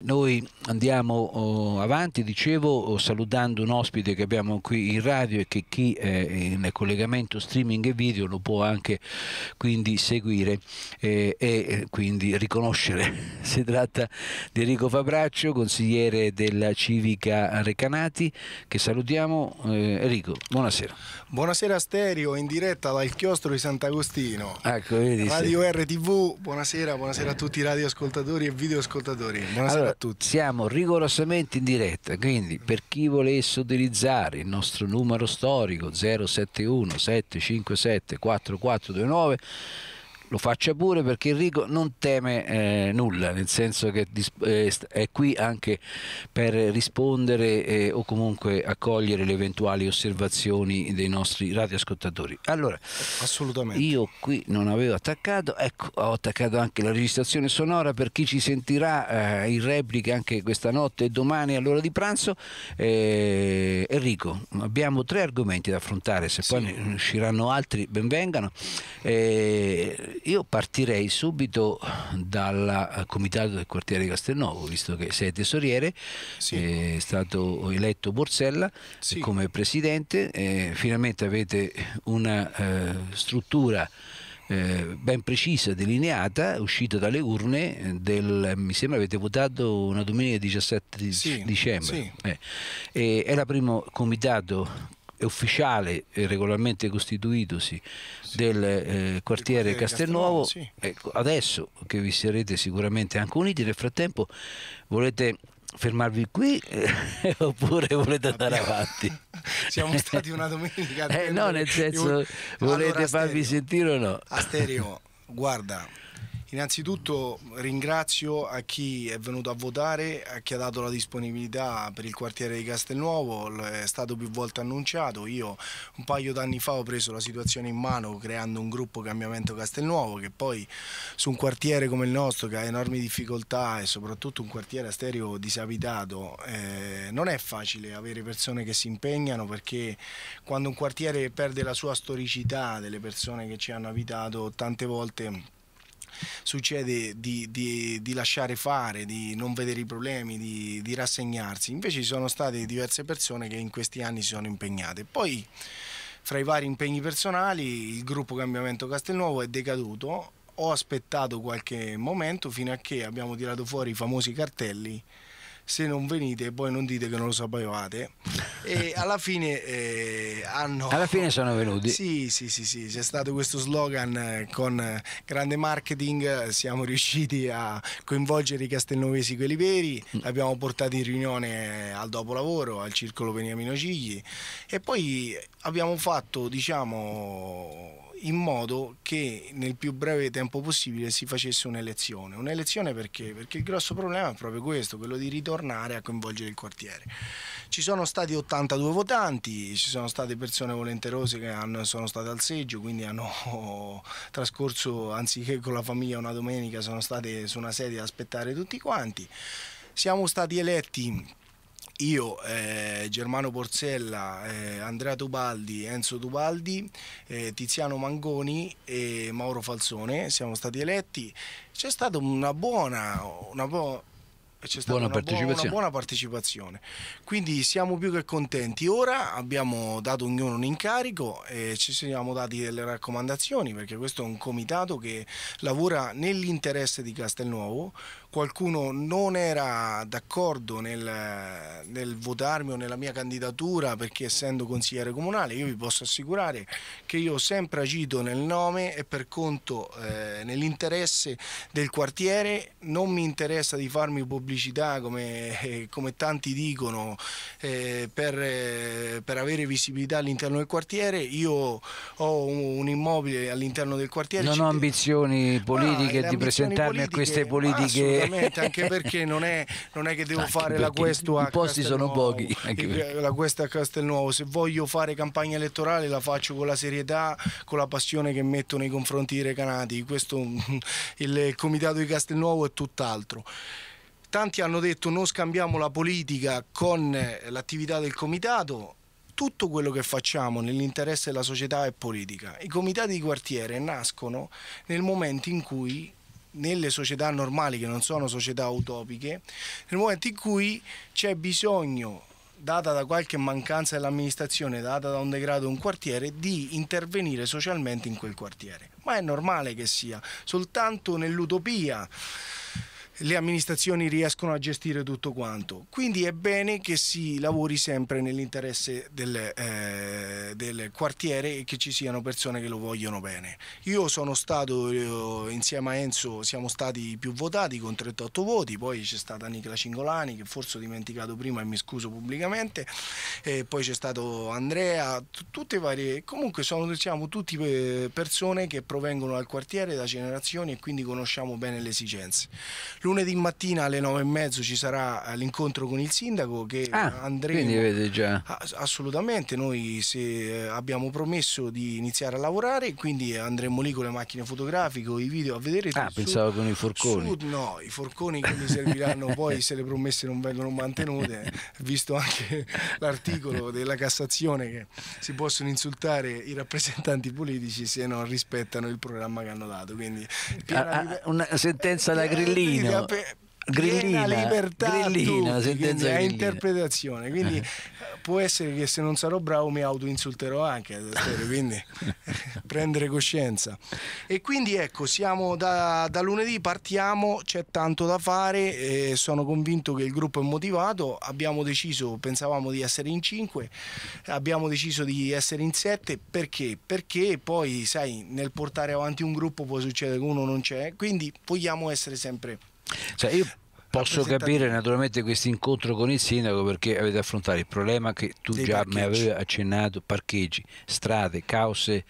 Noi andiamo oh, avanti, dicevo, oh, salutando un ospite che abbiamo qui in radio e che chi è in collegamento streaming e video lo può anche quindi seguire eh, e eh, quindi riconoscere. si tratta di Enrico Fabraccio, consigliere della Civica Recanati, che salutiamo. Eh, Enrico, buonasera. Buonasera Stereo, in diretta dal chiostro di Sant'Agostino. Ecco, vedi, radio sì. RTV, buonasera, buonasera a tutti i radioascoltatori e videoascoltatori. Buonasera. Allora, a tutti. Siamo rigorosamente in diretta, quindi per chi volesse utilizzare il nostro numero storico 071 757 4429 lo faccia pure perché Enrico non teme eh, nulla, nel senso che eh, è qui anche per rispondere eh, o comunque accogliere le eventuali osservazioni dei nostri radioascoltatori. Allora, assolutamente. Io qui non avevo attaccato, ecco, ho attaccato anche la registrazione sonora per chi ci sentirà eh, in replica anche questa notte e domani all'ora di pranzo. Eh, Enrico, abbiamo tre argomenti da affrontare, se sì. poi ne usciranno altri, benvengano eh, io partirei subito dal eh, comitato del quartiere Castelnuovo, visto che sei tesoriere, sì. Eh, è stato eletto Borsella sì. come presidente, eh, finalmente avete una eh, struttura eh, ben precisa, delineata, uscita dalle urne eh, del, mi sembra avete votato una domenica 17 di sì, dicembre. Sì. Eh, è il primo comitato ufficiale regolarmente costituitosi sì, del eh, quartiere Castelnuovo, sì. Ecco, adesso che vi sarete sicuramente anche uniti, nel frattempo volete fermarvi qui eh, oppure volete andare avanti? Siamo stati una domenica. eh, no, nel senso, volete allora, farvi sentire o no? Asterio, guarda, Innanzitutto ringrazio a chi è venuto a votare, a chi ha dato la disponibilità per il quartiere di Castelnuovo, è stato più volte annunciato, io un paio d'anni fa ho preso la situazione in mano creando un gruppo Cambiamento Castelnuovo che poi su un quartiere come il nostro che ha enormi difficoltà e soprattutto un quartiere a stereo disabitato eh, non è facile avere persone che si impegnano perché quando un quartiere perde la sua storicità delle persone che ci hanno abitato tante volte succede di, di, di lasciare fare, di non vedere i problemi, di, di rassegnarsi. Invece ci sono state diverse persone che in questi anni si sono impegnate. Poi fra i vari impegni personali il gruppo Cambiamento Castelnuovo è decaduto ho aspettato qualche momento fino a che abbiamo tirato fuori i famosi cartelli se non venite poi non dite che non lo sapevate e alla fine eh, hanno alla fine sono venuti sì sì sì sì c'è stato questo slogan eh, con eh, grande marketing eh, siamo riusciti a coinvolgere i castelnovesi quelli veri l'abbiamo mm. portati in riunione al dopolavoro al circolo Beniamino Cigli e poi abbiamo fatto diciamo in modo che nel più breve tempo possibile si facesse un'elezione. Un'elezione perché? Perché il grosso problema è proprio questo, quello di ritornare a coinvolgere il quartiere. Ci sono stati 82 votanti, ci sono state persone volenterose che hanno, sono state al seggio, quindi hanno trascorso, anziché con la famiglia una domenica, sono state su una sedia ad aspettare tutti quanti. Siamo stati eletti io, eh, Germano Porzella, eh, Andrea Tubaldi, Enzo Tubaldi, eh, Tiziano Mangoni e Mauro Falzone siamo stati eletti. C'è stata una buona, una buona c'è stata buona una, partecipazione. una, buona partecipazione. Quindi siamo più che contenti. Ora abbiamo dato ognuno un incarico e ci siamo dati delle raccomandazioni perché questo è un comitato che lavora nell'interesse di Castelnuovo, qualcuno non era d'accordo nel, nel, votarmi o nella mia candidatura perché essendo consigliere comunale io vi posso assicurare che io ho sempre agito nel nome e per conto eh, nell'interesse del quartiere non mi interessa di farmi pubblicità come, eh, come tanti dicono eh, per, eh, per, avere visibilità all'interno del quartiere io ho un, un immobile all'interno del quartiere non ho ambizioni politiche no, di presentarmi politiche, a queste politiche sicuramente, anche perché non è, non è che devo anche fare la questua. I posti sono pochi. La questa a Castelnuovo, se voglio fare campagna elettorale la faccio con la serietà, con la passione che metto nei confronti dei recanati. Questo, il comitato di Castelnuovo è tutt'altro. Tanti hanno detto non scambiamo la politica con eh, l'attività del comitato, tutto quello che facciamo nell'interesse della società è politica. I comitati di quartiere nascono nel momento in cui nelle società normali che non sono società utopiche, nel momento in cui c'è bisogno data da qualche mancanza dell'amministrazione, data da un degrado di un quartiere, di intervenire socialmente in quel quartiere. Ma è normale che sia, soltanto nell'utopia le amministrazioni riescono a gestire tutto quanto. Quindi è bene che si lavori sempre nell'interesse del, eh, del, quartiere e che ci siano persone che lo vogliono bene. Io sono stato, io, eh, insieme a Enzo, siamo stati più votati con 38 voti, poi c'è stata Nicola Cingolani che forse ho dimenticato prima e mi scuso pubblicamente, e poi c'è stato Andrea, tutte varie, comunque sono diciamo, tutte eh, persone che provengono dal quartiere da generazioni e quindi conosciamo bene le esigenze. Lunedì mattina alle nove e mezzo ci sarà eh, l'incontro con il sindaco che ah, andremo... Quindi vede già. Assolutamente, noi eh, abbiamo promesso di iniziare a lavorare, quindi andremo lì con le macchine fotografiche, i video a vedere... Ah, pensavo con i forconi. Su, no, i forconi che mi serviranno poi se le promesse non vengono mantenute, visto anche l'articolo della Cassazione che si possono insultare i rappresentanti politici se non rispettano il programma che hanno dato. Quindi, ah, ah, a, a, ah, una sentenza eh, da grillino piena, pe- grillina, libertà grillina, tu, sentenza quindi, è interpretazione quindi eh. Eh, può essere che se non sarò bravo mi autoinsulterò anche eh, quindi prendere coscienza e quindi ecco siamo da, da lunedì partiamo c'è tanto da fare sono convinto che il gruppo è motivato abbiamo deciso pensavamo di essere in 5 abbiamo deciso di essere in 7 perché perché poi sai nel portare avanti un gruppo può succedere che uno non c'è quindi vogliamo essere sempre cioè io posso capire naturalmente questo incontro con il sindaco perché avete affrontato il problema che tu già mi avevi accennato, parcheggi, strade, cause,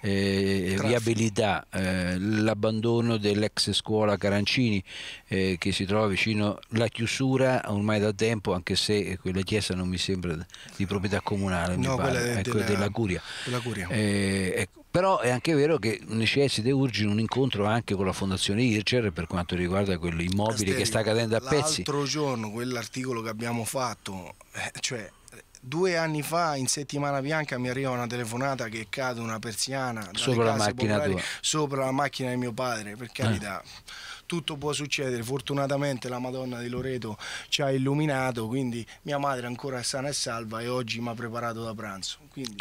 eh, viabilità, eh, l'abbandono dell'ex scuola Carancini eh, che si trova vicino alla chiusura ormai da tempo anche se quella chiesa non mi sembra di proprietà comunale, no, mi pare, è quella ecco, della, della Curia. Della curia. Eh, ecco, però è anche vero che necessita e urge un incontro anche con la fondazione IRCER per quanto riguarda quell'immobile Castelli, che sta cadendo a pezzi. L'altro giorno quell'articolo che abbiamo fatto, eh, cioè due anni fa in settimana bianca mi arriva una telefonata che cade una persiana sopra la, popolari, sopra la macchina di mio padre, per eh. carità. Eh tutto può succedere. Fortunatamente la Madonna di Loreto ci ha illuminato, quindi mia madre ancora sana e salva e oggi mi ha preparato da pranzo. Quindi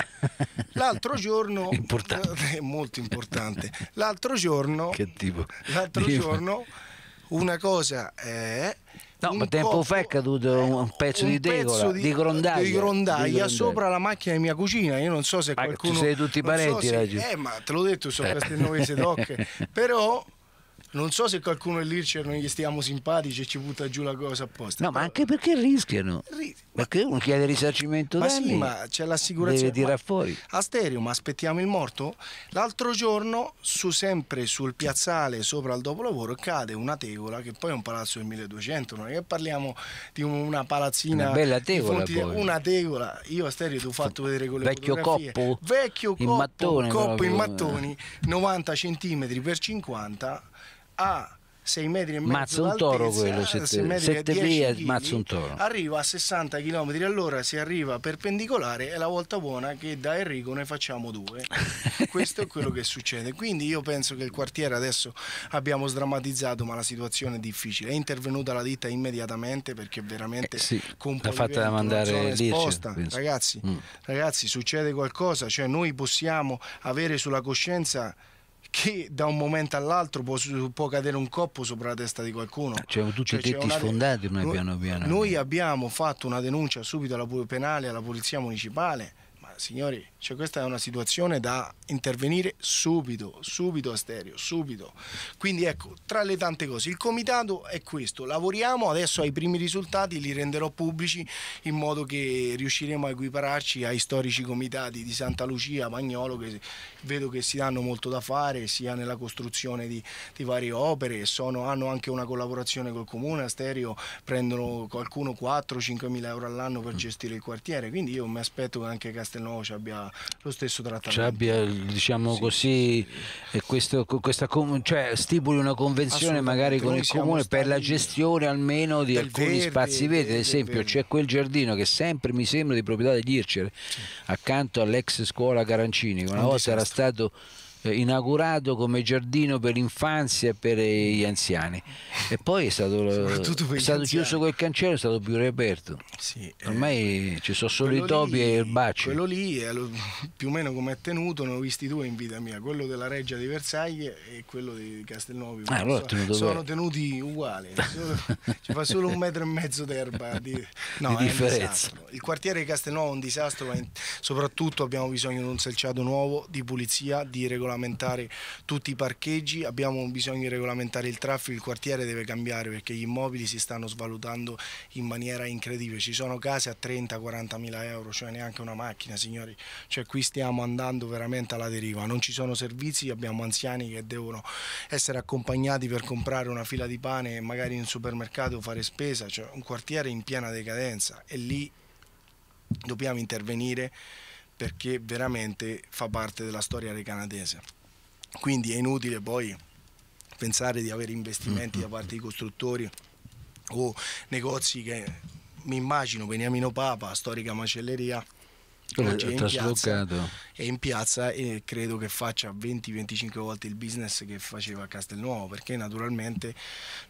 l'altro giorno importante. è molto importante. L'altro giorno Che tipo? L'altro giorno una cosa è No, un ma tempo fa è caduto un pezzo un di tegola, pezzo di, di, grondaia, di, grondaia, di, grondaia, sopra la macchina di mia cucina. Io non so se ma qualcuno. Ci sei tutti parenti, so se, Eh, ma te l'ho detto, sono queste castellovese doc. Però non so se qualcuno è lì cioè non gli stiamo simpatici e ci butta giù la cosa apposta. No, ma anche perché rischiano. Ris- perché uno chiede risarcimento ma danni. Sì, ma c'è l'assicurazione. Deve tirare fuori. Asterio, ma aspettiamo il morto? L'altro giorno, su, sempre sul piazzale sopra al dopolavoro, cade una tegola che poi è un palazzo del 1200. Non è che parliamo di una palazzina. Una bella tegola. Di, una tegola. Io, Asterio, ti ho fatto vedere con le Vecchio coppo. Vecchio coppo. In mattone, coppo in mattoni, 90 cm per 50 a 6 metri e mezzo mazza un toro quello se te, se te via mazza un toro arriva a 60 km all'ora si arriva perpendicolare è la volta buona che da Enrico ne facciamo due questo è quello che succede quindi io penso che il quartiere adesso abbiamo sdrammatizzato ma la situazione è difficile è intervenuta la ditta immediatamente perché veramente eh sì, l'ha fatta mandare esposta ragazzi, mm. ragazzi succede qualcosa cioè noi possiamo avere sulla coscienza che da un momento all'altro può, può, cadere un coppo sopra la testa di qualcuno. Cioè, tutti cioè, i tetti una... sfondati noi, piano piano. Noi abbiamo fatto una denuncia subito alla penale, alla polizia municipale, ma signori cioè questa è una situazione da intervenire subito, subito a stereo, subito. Quindi ecco, tra le tante cose, il comitato è questo, lavoriamo, adesso ai primi risultati li renderò pubblici in modo che riusciremo a equipararci ai storici comitati di Santa Lucia, Magnolo, che vedo che si danno molto da fare sia nella costruzione di, di varie opere, sono, hanno anche una collaborazione col comune, a stereo prendono qualcuno 4-5 mila euro all'anno per mm. gestire il quartiere, quindi io mi aspetto che anche Castelnuovo ci abbia lo stesso trattamento. Cioè abbia, diciamo sì, così, sì. Questo, questa, cioè, stipuli una convenzione magari con il comune per la gestione almeno di alcuni verde, spazi verdi, ad esempio c'è quel giardino che sempre mi sembra di proprietà degli Ircer, sì. accanto all'ex scuola Carancini, che una Un volta disastro. era stato eh, inaugurato come giardino per l'infanzia e per gli anziani. E poi è stato, è stato chiuso quel cancello, è stato più riaperto. Sì, eh, Ormai eh, ci sono solo i topi lì, e il bacio. Quello lì, lo, più o meno come è tenuto, ne ho visti due in vita mia, quello della Reggia di Versailles e quello di Castelnuovo. Ah, allora so, sono tenuti uguali, ci fa solo un metro e mezzo d'erba di, no, di differenza. Il quartiere di Castelnuovo è un disastro, ma in, soprattutto abbiamo bisogno di un selciato nuovo, di pulizia, di regolamento regolamentare tutti i parcheggi, abbiamo bisogno di regolamentare il traffico, il quartiere deve cambiare perché gli immobili si stanno svalutando in maniera incredibile, ci sono case a 30-40 mila euro, cioè neanche una macchina signori, cioè qui stiamo andando veramente alla deriva, non ci sono servizi, abbiamo anziani che devono essere accompagnati per comprare una fila di pane e magari in un supermercato fare spesa, cioè un quartiere in piena decadenza e lì dobbiamo intervenire perché veramente fa parte della storia canadese. Quindi è inutile poi pensare di avere investimenti da parte di costruttori o negozi che mi immagino, Beniamino Papa, storica macelleria, oggi è traslocato. Piazza, in piazza e credo che faccia 20-25 volte il business che faceva a Castelnuovo perché naturalmente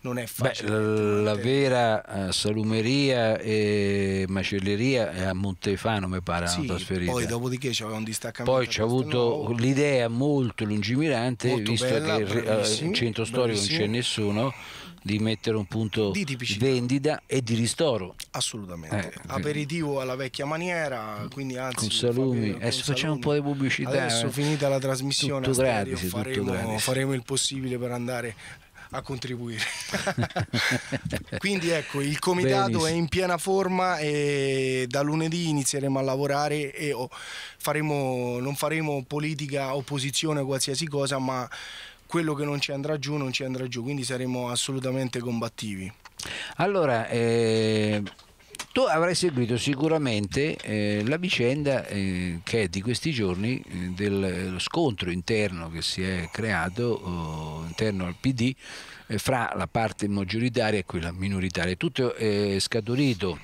non è facile. Beh, la vera eh, salumeria e macelleria è a Montefano mi pare sì, trasferito. Poi dopodiché c'aveva un distaccamento. Poi c'è avuto l'idea molto lungimirante molto visto bella, che al eh, centro storico non c'è nessuno di mettere un punto di tipicità. vendita e di ristoro. Assolutamente. Eh, Aperitivo alla vecchia maniera, quindi anzi... Con salumi, eh, con adesso salumi. facciamo un po' di pubblicità. Adesso eh. finita la trasmissione, tutto gratis, faremo, tutto faremo il possibile per andare a contribuire. Quindi ecco, il comitato Benissimo. è in piena forma e da lunedì inizieremo a lavorare e faremo, non faremo politica, opposizione, o qualsiasi cosa, ma quello che non ci andrà giù non ci andrà giù, quindi saremo assolutamente combattivi. Allora, eh, tu avrai seguito sicuramente eh, la vicenda eh, che è di questi giorni eh, dello scontro interno che si è creato oh, interno al PD eh, fra la parte maggioritaria e quella minoritaria. Tutto è scaturito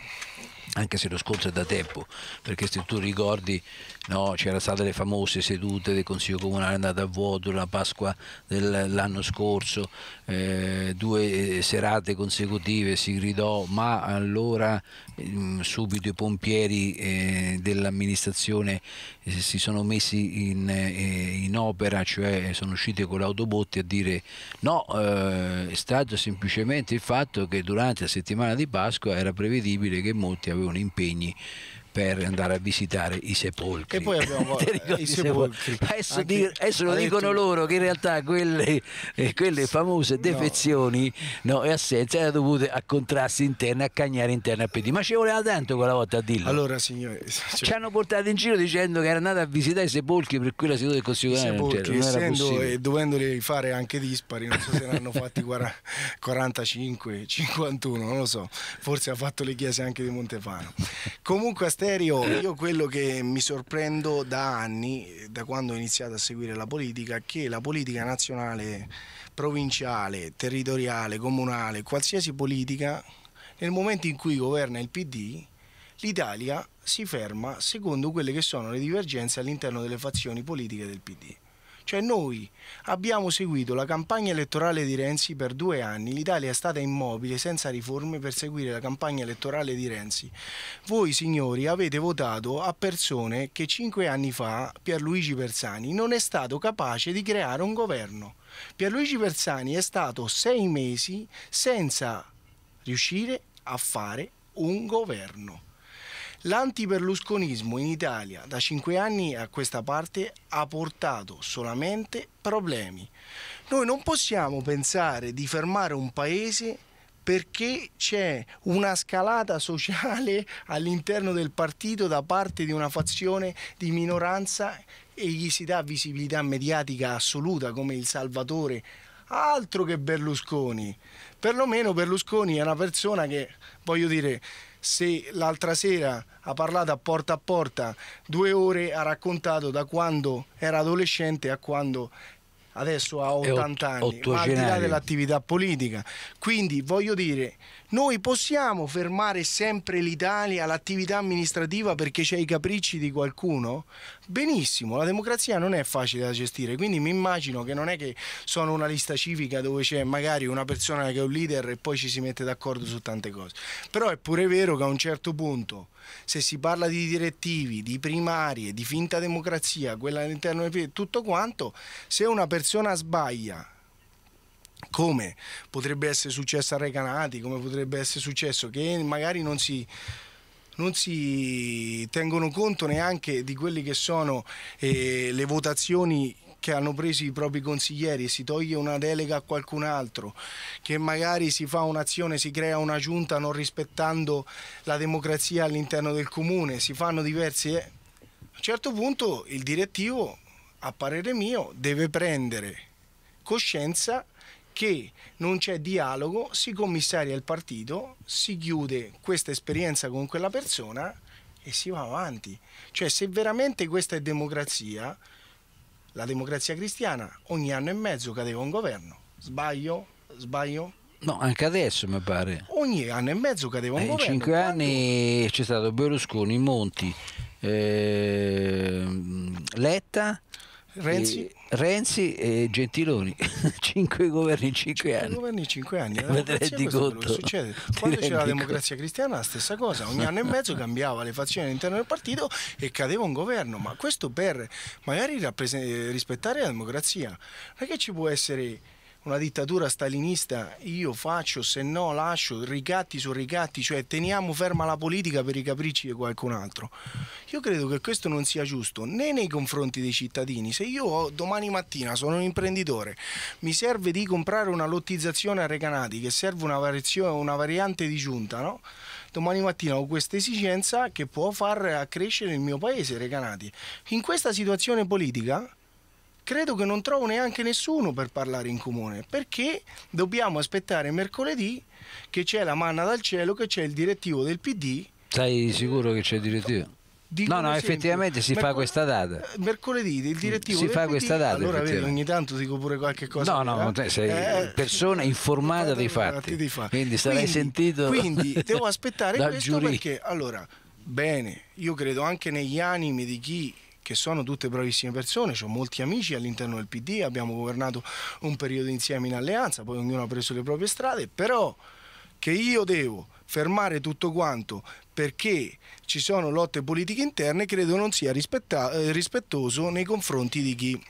anche se lo scontro è da tempo, perché se tu ricordi no, c'erano state le famose sedute del Consiglio Comunale andate a vuoto la Pasqua dell'anno scorso, eh, due eh, serate consecutive si gridò ma allora mh, mm, subito i pompieri eh, dell'amministrazione eh, si sono messi in, eh, in, opera, cioè sono usciti con l'autobotti a dire no, eh, è stato semplicemente il fatto che durante la settimana di Pasqua era prevedibile che molti avevano impegni per andare a visitare i sepolcri. E poi abbiamo i sepolcri. Adesso, di, adesso lo dicono detto... loro che in realtà quelle, eh, quelle famose defezioni no. no, e assenze erano dovute a contrasti interni, a cagnare interni a Petit. Ma ci voleva tanto quella volta a dirlo. Allora, signore, cioè... ci hanno portato in giro dicendo che era andata a visitare i sepolcri per quella la seduta del Consiglio cioè, sepolcri, essendo e dovendoli fare anche dispari, non so se ne hanno fatti 45, 51, non lo so. Forse ha fatto le chiese anche di Montefano. Comunque, a Stefano serio, io quello che mi sorprendo da anni, da quando ho iniziato a seguire la politica, è che la politica nazionale, provinciale, territoriale, comunale, qualsiasi politica, nel momento in cui governa il PD, l'Italia si ferma secondo quelle che sono le divergenze all'interno delle fazioni politiche del PD. Cioè noi abbiamo seguito la campagna elettorale di Renzi per due anni, l'Italia è stata immobile senza riforme per seguire la campagna elettorale di Renzi. Voi signori avete votato a persone che cinque anni fa Pierluigi Persani non è stato capace di creare un governo. Pierluigi Persani è stato sei mesi senza riuscire a fare un governo. L'antiberlusconismo in Italia da cinque anni a questa parte ha portato solamente problemi. Noi non possiamo pensare di fermare un paese perché c'è una scalata sociale all'interno del partito da parte di una fazione di minoranza e gli si dà visibilità mediatica assoluta come il salvatore altro che Berlusconi perlomeno Berlusconi è una persona che voglio dire se l'altra sera ha parlato a porta a porta due ore, ha raccontato da quando era adolescente a quando adesso ha 80 anni, ma al di là dell'attività politica. Quindi voglio dire, noi possiamo fermare sempre l'Italia, all'attività amministrativa perché c'è i capricci di qualcuno? Benissimo, la democrazia non è facile da gestire, quindi mi immagino che non è che sono una lista civica dove c'è magari una persona che è un leader e poi ci si mette d'accordo su tante cose. Però è pure vero che a un certo punto, se si parla di direttivi, di primarie, di finta democrazia, quella all'interno del tutto quanto, se una persona sbaglia come potrebbe essere successo a Recanati, come potrebbe essere successo, che magari non si, non si tengono conto neanche di quelle che sono eh, le votazioni che hanno preso i propri consiglieri, si toglie una delega a qualcun altro, che magari si fa un'azione, si crea una giunta non rispettando la democrazia all'interno del comune, si fanno diversi... Eh. A un certo punto il direttivo, a parere mio, deve prendere coscienza che non c'è dialogo, si commissaria il partito, si chiude questa esperienza con quella persona e si va avanti. Cioè se veramente questa è democrazia, la democrazia cristiana ogni anno e mezzo cadeva un governo. Sbaglio? Sbaglio? No, anche adesso mi pare. Ogni anno e mezzo cadeva un eh, governo. In cinque quando... anni c'è stato Berlusconi, Monti, eh, Letta. Renzi, e, Renzi e Gentiloni, cinque governi in cinque anni. governi in cinque anni, la di conto. succede. Quando c'era la democrazia conto. cristiana la stessa cosa, ogni anno e mezzo cambiava le fazioni all'interno del partito e cadeva un governo, ma questo per magari eh, rispettare la democrazia. Non è che ci può essere una dittatura stalinista, io faccio, se no lascio, ricatti su ricatti, cioè teniamo ferma la politica per i capricci di qualcun altro. Io credo che questo non sia giusto né nei confronti dei cittadini. Se io domani mattina sono un imprenditore, mi serve di comprare una lottizzazione a Recanati, che serve una, una variante di giunta, no? domani mattina ho questa esigenza che può far crescere il mio paese, Recanati. In questa situazione politica credo che non trovo neanche nessuno per parlare in comune, perché dobbiamo aspettare mercoledì che c'è la manna dal cielo, che c'è il direttivo del PD. Sei sicuro che c'è il direttivo? Dico no, no, esempio, effettivamente si fa questa data. Mercoledì il direttivo si fa PD, questa data. Allora vedi, ogni tanto dico pure qualche cosa. No, no, te sei eh, persona eh, informata dei fatti. Dei fatti. Quindi sarai sentito. Quindi devo aspettare questo giurì. perché allora, bene, io credo anche negli animi di chi che sono tutte bravissime persone, ho molti amici all'interno del PD, abbiamo governato un periodo insieme in alleanza, poi ognuno ha preso le proprie strade, però che io devo fermare tutto quanto perché ci sono lotte politiche interne credo non sia eh, rispettoso nei confronti di chi,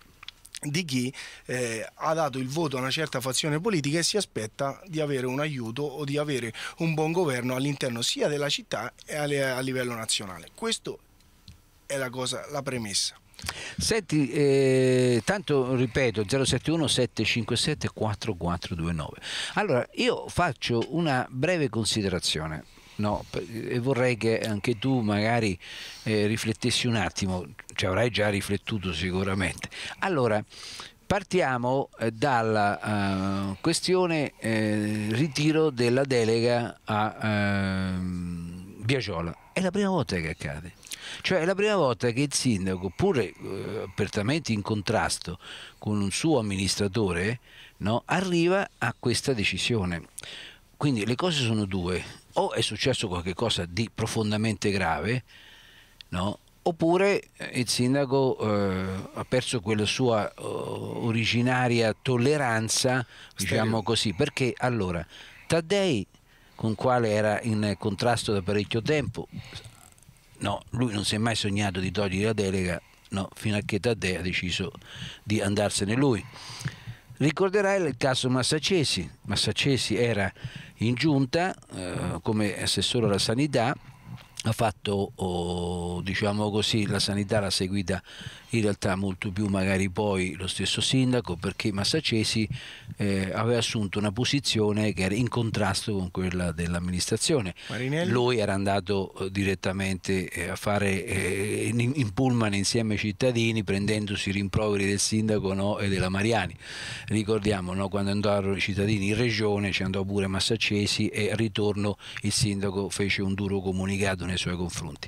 di chi eh, ha dato il voto a una certa fazione politica e si aspetta di avere un aiuto o di avere un buon governo all'interno sia della città che a livello nazionale. Questo è la, cosa, la premessa. Senti, eh, tanto ripeto 071 757 4429. Allora, io faccio una breve considerazione no, e vorrei che anche tu magari eh, riflettessi un attimo, ci avrai già riflettuto sicuramente. Allora, partiamo eh, dalla uh, questione eh, ritiro della delega a uh, Biagiola. È la prima volta che accade. Cioè è la prima volta che il sindaco, pur eh, apertamente in contrasto con un suo amministratore, no, arriva a questa decisione. Quindi le cose sono due, o è successo qualcosa di profondamente grave, no, oppure eh, il sindaco eh, ha perso quella sua oh, originaria tolleranza, diciamo così, perché allora Taddei con quale era in contrasto da parecchio tempo, no, lui non si è mai sognato di togliere la delega no, fino a che Taddei ha deciso di andarsene lui. Ricorderai il caso Massacesi, Massacesi era in giunta eh, come assessore alla sanità, ha fatto, oh, diciamo così, la sanità l'ha seguita in realtà molto più magari poi lo stesso sindaco perché Massacesi eh, aveva assunto una posizione che era in contrasto con quella dell'amministrazione. Lui era andato eh, direttamente eh, a fare eh, in, in, pullman insieme ai cittadini prendendosi rimproveri del sindaco no, e della Mariani. Ricordiamo no, quando andarono i cittadini in regione ci andò pure Massacesi e al ritorno il sindaco fece un duro comunicato nei suoi confronti.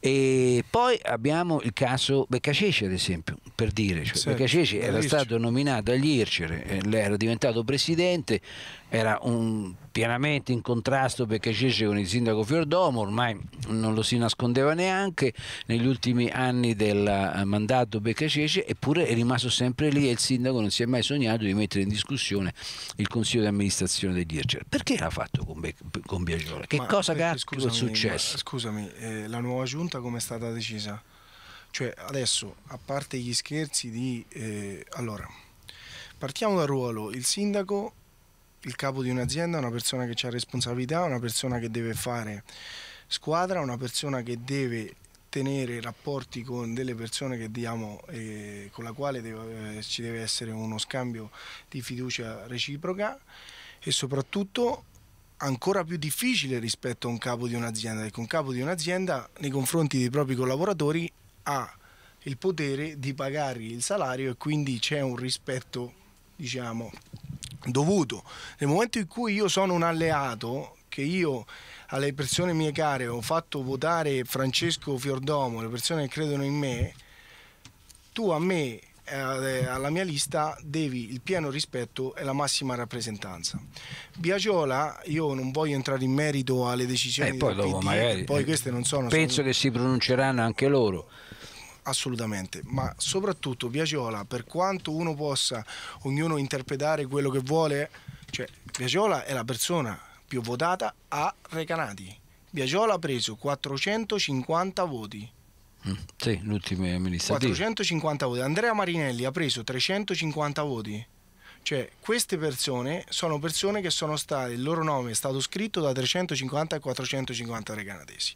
E poi abbiamo il caso Beccacece, ad esempio, per dire, cioè, certo. Beccacece era stato nominato agli Ircere, eh, era diventato presidente, era un, pienamente in contrasto perché Cece con il sindaco Fiordomo, ormai non lo si nascondeva neanche negli ultimi anni del eh, mandato Beccaccese, eppure è rimasto sempre lì e il sindaco non si è mai sognato di mettere in discussione il consiglio di amministrazione degli Irger. Perché l'ha fatto con, Be- con Biagiore? Che ma cosa eh, cazzo è successo? Ma, scusami, eh, la nuova giunta come è stata decisa? Cioè adesso, a parte gli scherzi di... Eh, allora, partiamo dal ruolo, il sindaco il capo di un'azienda è una persona che ha responsabilità, una persona che deve fare squadra, una persona che deve tenere rapporti con delle persone che diamo, eh, con la quale deve, eh, ci deve essere uno scambio di fiducia reciproca e soprattutto ancora più difficile rispetto a un capo di un'azienda, perché ecco, un capo di un'azienda nei confronti dei propri collaboratori ha il potere di pagargli il salario e quindi c'è un rispetto, diciamo, dovuto. Nel momento in cui io sono un alleato, che io alle persone mie care ho fatto votare Francesco Fiordomo, le persone che credono in me, tu a me eh, alla mia lista devi il pieno rispetto e la massima rappresentanza. Biagiola, io non voglio entrare in merito alle decisioni eh, poi, PD, poi eh, queste non sono penso sono... che si pronunceranno anche loro assolutamente, ma soprattutto Biagiola, per quanto uno possa, ognuno interpretare quello che vuole, cioè Biagiola è la persona più votata a Recanati. Biagiola ha preso 450 voti. Mm, sì, l'ultimo amministrativo. 450 voti. Andrea Marinelli ha preso 350 voti. Cioè, queste persone sono persone che sono state, il loro nome è stato scritto da 350 a 450 recanatesi.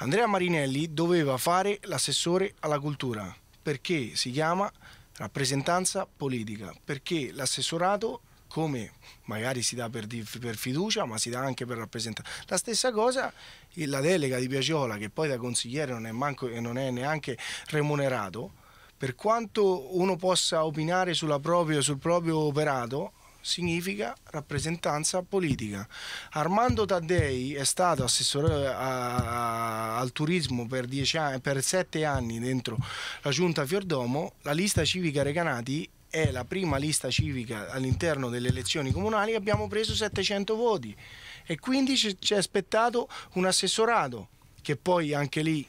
Andrea Marinelli doveva fare l'assessore alla cultura perché si chiama rappresentanza politica, perché l'assessorato come magari si dà per, per, fiducia, ma si dà anche per rappresentanza. La stessa cosa la delega di Piaciola, che poi da consigliere non è, manco, non è neanche remunerato, per quanto uno possa opinare propria, sul proprio operato, significa rappresentanza politica. Armando Taddei è stato assessore eh, a, a, al turismo per, anni, per sette anni dentro la giunta Fiordomo, la lista civica Recanati è la prima lista civica all'interno delle elezioni comunali, abbiamo preso 700 voti e quindi ci è aspettato un assessorato che poi anche lì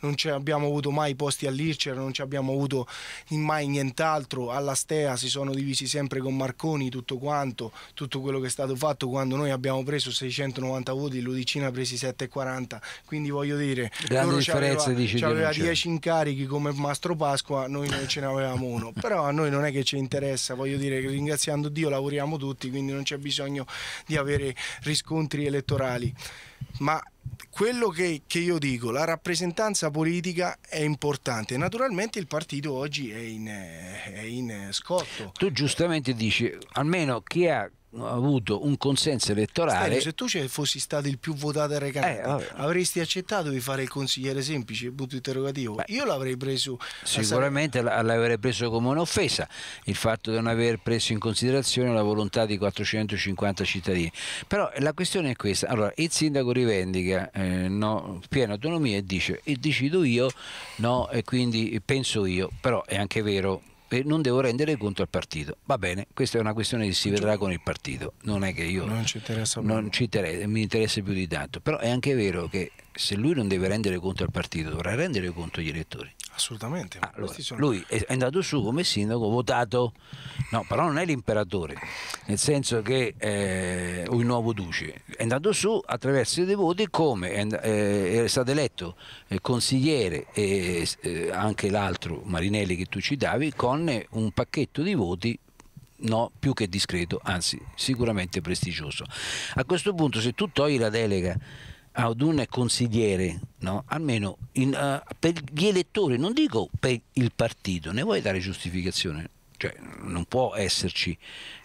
non abbiamo avuto mai posti all'Ircer, non ci abbiamo avuto mai nient'altro, alla Stea si sono divisi sempre con Marconi tutto quanto, tutto quello che è stato fatto quando noi abbiamo preso 690 voti, l'Udicina ha presi 740, quindi voglio dire, Grande loro ci aveva, 10 incarichi come Mastro Pasqua, noi non ce ne avevamo uno, però a noi non è che ci interessa, voglio dire che ringraziando Dio lavoriamo tutti, quindi non c'è bisogno di avere riscontri elettorali. Ma quello che, che, io dico, la rappresentanza politica è importante. Naturalmente il partito oggi è in, è in scotto. Tu giustamente dici, almeno chi ha avuto un consenso elettorale. Stanio, se tu fossi stato il più votato e recante, eh, avresti accettato di fare il consigliere semplice, punto interrogativo. Beh, Io l'avrei preso. Sicuramente l'avrei preso come un'offesa il fatto di non aver preso in considerazione la volontà di 450 cittadini. Però la questione è questa. Allora, il sindaco rivendica eh, no, piena autonomia e dice e decido io no, e quindi penso io, però è anche vero e non devo rendere conto al partito. Va bene, questa è una questione che si vedrà con il partito, non è che io non ci interessa, non ci interessa mi interessa più di tanto, però è anche vero che se lui non deve rendere conto al partito dovrà rendere conto agli elettori. Assolutamente. Ah, allora, sono... Lui è andato su come sindaco votato, no, però non è l'imperatore, nel senso che eh, il nuovo duce è andato su attraverso dei voti come eh, è stato eletto eh, consigliere e eh, anche l'altro Marinelli che tu citavi con un pacchetto di voti no, più che discreto, anzi sicuramente prestigioso. A questo punto se tu togli la delega ad un consigliere, no? almeno in, uh, per gli elettori, non dico per il partito, ne vuoi dare giustificazione? Cioè, non può esserci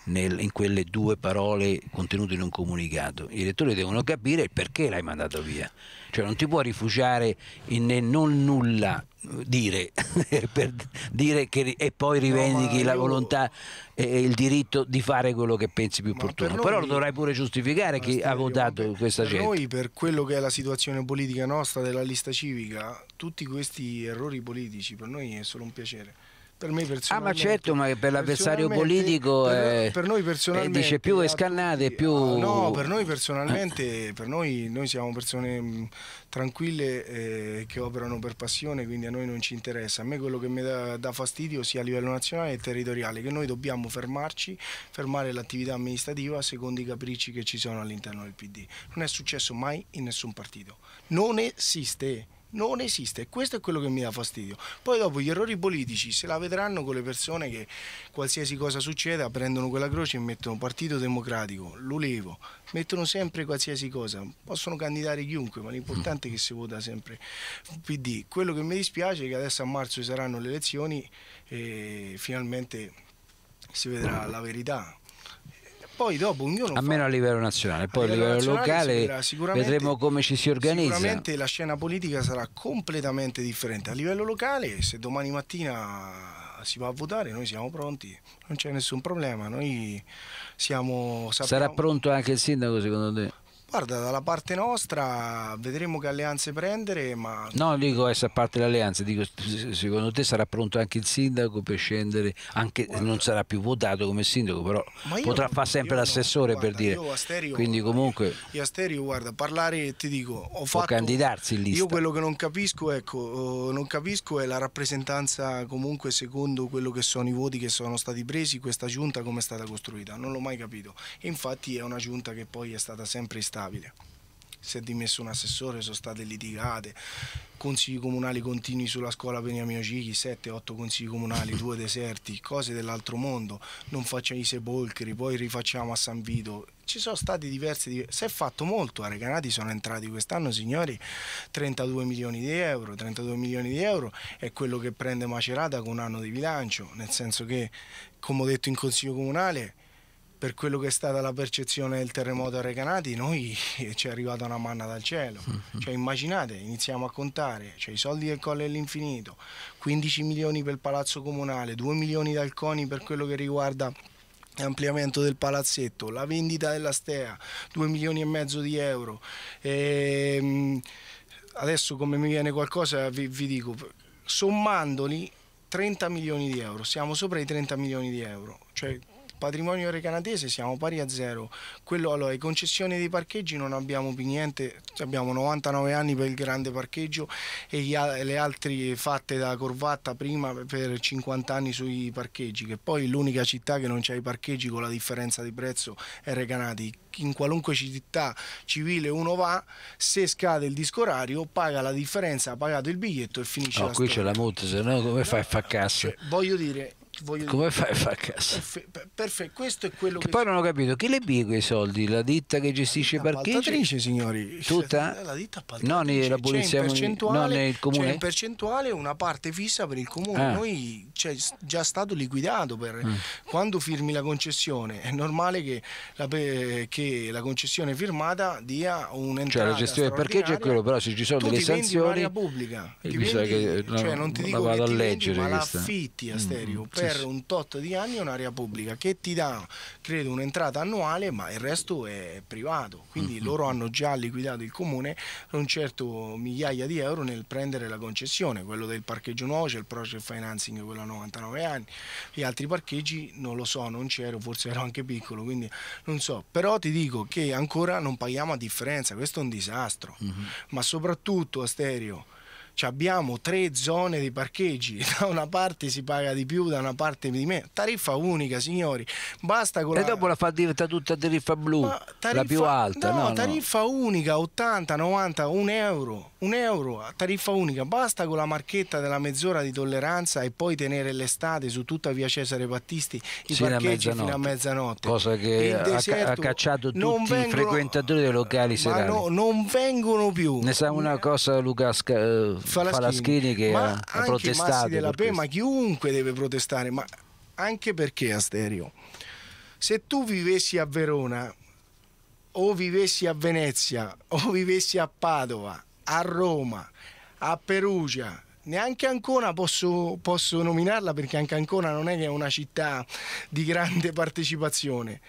nel, in quelle due parole contenute in un comunicato. I lettori devono capire il perché l'hai mandato via. Cioè non ti può rifugiare in non nulla dire, per dire che, e poi rivendichi no, la io... volontà e il diritto di fare quello che pensi più opportuno. Per Però lo dovrai pure giustificare chi ha votato questa per gente. Noi per quello che è la situazione politica nostra della lista civica, tutti questi errori politici per noi è solo un piacere per me personalmente. Ah, ma certo, ma per l'avversario politico per, eh, per noi personalmente, eh, dice più escannate, eh, più. no, per noi personalmente, per noi, noi siamo persone mm, tranquille eh, che operano per passione, quindi a noi non ci interessa. A me quello che mi dà, dà fastidio sia a livello nazionale che territoriale, che noi dobbiamo fermarci, fermare l'attività amministrativa secondo i capricci che ci sono all'interno del PD. Non è successo mai in nessun partito. Non esiste non esiste. e Questo è quello che mi dà fastidio. Poi dopo gli errori politici se la vedranno con le persone che qualsiasi cosa succeda prendono quella croce e mettono Partito Democratico, lo levo, mettono sempre qualsiasi cosa. Possono candidare chiunque, ma l'importante è che si vota sempre PD. Quello che mi dispiace è che adesso a marzo ci saranno le elezioni e finalmente si vedrà la verità poi dopo ognuno almeno fa... a livello nazionale poi a livello, livello locale vedremo come ci si organizza sicuramente la scena politica sarà completamente differente a livello locale se domani mattina si va a votare noi siamo pronti non c'è nessun problema noi siamo sappiamo... sarà pronto anche il sindaco secondo te? Guarda, dalla parte nostra vedremo che alleanze prendere, ma... No, dico adesso a parte le alleanze, dico secondo te sarà pronto anche il sindaco per scendere, anche guarda. non sarà più votato come sindaco, però potrà non, fare sempre l'assessore no, per dire. Io Asterio, Quindi comunque... Io Asterio, guarda, parlare, ti dico, ho fatto... candidarsi in lista. Io quello che non capisco, ecco, eh, non capisco è la rappresentanza comunque secondo quello che sono i voti che sono stati presi, questa giunta come è stata costruita, non l'ho mai capito. Infatti è una giunta che poi è stata sempre istante impagabile. Si è dimesso un assessore, sono state litigate, consigli comunali continui sulla scuola per Beniamino Cicchi, 7-8 consigli comunali, due deserti, cose dell'altro mondo, non facciamo i sepolcri, poi rifacciamo a San Vito, ci sono stati diversi, si è fatto molto, a eh, Recanati sono entrati quest'anno signori 32 milioni di euro, 32 milioni di euro è quello che prende Macerata con un anno di bilancio, nel senso che come ho detto in consiglio comunale per quello che è stata la percezione del terremoto a Recanati, noi eh, ci è arrivata una manna dal cielo. Mm, mm. Cioè, immaginate, iniziamo a contare, cioè, i soldi del Colle all'infinito, 15 milioni per il Palazzo Comunale, 2 milioni dal CONI per quello che riguarda l'ampliamento del palazzetto, la vendita della Stea, 2 milioni e mezzo di euro. E, ehm, adesso come mi viene qualcosa vi, vi dico, sommandoli 30 milioni di euro, siamo sopra i 30 milioni di euro, cioè patrimonio recanatese siamo pari a zero. Quello, allora, concessioni dei parcheggi non abbiamo più niente, abbiamo 99 anni per il grande parcheggio e gli, le altre fatte da Corvatta prima per 50 anni sui parcheggi, che poi l'unica città che non c'ha i parcheggi con la differenza di prezzo è Recanati. In qualunque città civile uno va, se scade il disco orario paga la differenza, ha pagato il biglietto e finisce no, la qui storia. c'è la multa, se no come fai a far cassa? Cioè, voglio dire, Voglio Come dire, fai a fare cassa? Perfetto, perfetto, questo è quello che... che poi non ho capito, chi le piglia quei soldi? La ditta che gestisce i parcheggi? Appaltatrice, signori. Tutta? Eh, la ditta appaltatrice. Non la polizia municipale, il comune? C'è in percentuale una parte fissa per il comune. Ah. Noi c'è cioè, già stato liquidato per... Mm. Quando firmi la concessione è normale che la, che la concessione firmata dia un'entrata Cioè la gestione del parcheggio è quello, però se ci sono delle sanzioni... Tu pubblica. Ti vendi, eh, che, cioè, non ti dico che ti vendi, ma l'affitti, Asterio. Mm, mm per sì. un tot di anni un'area pubblica che ti dà, credo, un'entrata annuale, ma il resto è privato. Quindi mm-hmm. loro hanno già liquidato il comune per un certo migliaia di euro nel prendere la concessione, quello del parcheggio nuovo, c'è il project financing, quello a 99 anni, gli altri parcheggi non lo so, non c'ero, forse ero anche piccolo, quindi non so. Però ti dico che ancora non paghiamo a differenza, questo è un disastro, mm-hmm. ma soprattutto a stereo cioè, abbiamo tre zone di parcheggi, da una parte si paga di più, da una parte di meno, tariffa unica signori, basta con e la... E dopo la fa diventare tutta tariffa blu, tariffa... la più alta. No, no tariffa no. unica 80, 90, 1 euro, un euro a tariffa unica, basta con la marchetta della mezz'ora di tolleranza e poi tenere l'estate su tutta via Cesare Battisti i sì, parcheggi a fino a mezzanotte. Cosa che ha, ha, cacciato tutti vengono... i frequentatori dei locali serali. No, non vengono più. Ne sa una cosa Luca Sca... Eh, Falaschini, Falaschini che ma ha protestato. Della P, ma chiunque deve protestare, ma anche perché Asterio, se tu vivessi a Verona o vivessi a Venezia o vivessi a Padova, a Roma, a Perugia, neanche Ancona posso, posso, nominarla perché anche Ancona non è che è una città di grande partecipazione.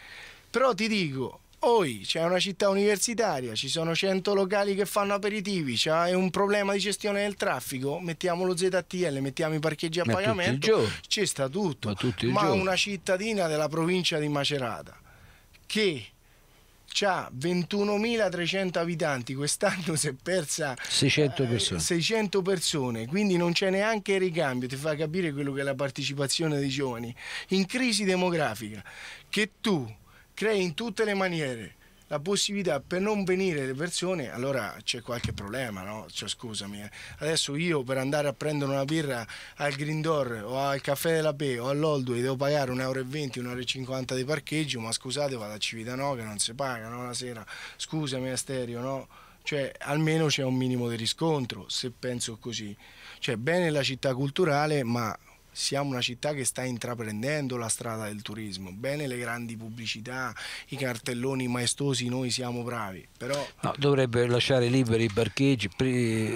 Però ti dico, Oi, c'è una città universitaria, ci sono 100 locali che fanno aperitivi, c'è un problema di gestione del traffico, mettiamo lo ZTL, mettiamo i parcheggi a Ma pagamento, ci sta tutto. Ma, Ma una cittadina della provincia di Macerata che ha 21.300 abitanti, quest'anno si è persa 600 eh, persone. 600 persone. quindi non c'è neanche ricambio, ti fa capire quello che è la partecipazione dei giovani, in crisi demografica, che tu crei in tutte le maniere la possibilità per non venire le persone, allora c'è qualche problema, no? Cioè, scusami, eh. adesso io per andare a prendere una birra al Green Door o al Caffè della P o all'Oldway devo pagare 1,20 euro, 1,50 di parcheggio, ma scusate vado a Civitano che non si paga no? la sera, scusami Asterio, no? Cioè, almeno c'è un minimo di riscontro, se penso così. Cioè, bene la città culturale, ma siamo una città che sta intraprendendo la strada del turismo, bene le grandi pubblicità, i cartelloni maestosi, noi siamo bravi, però... No, dovrebbe lasciare liberi i parcheggi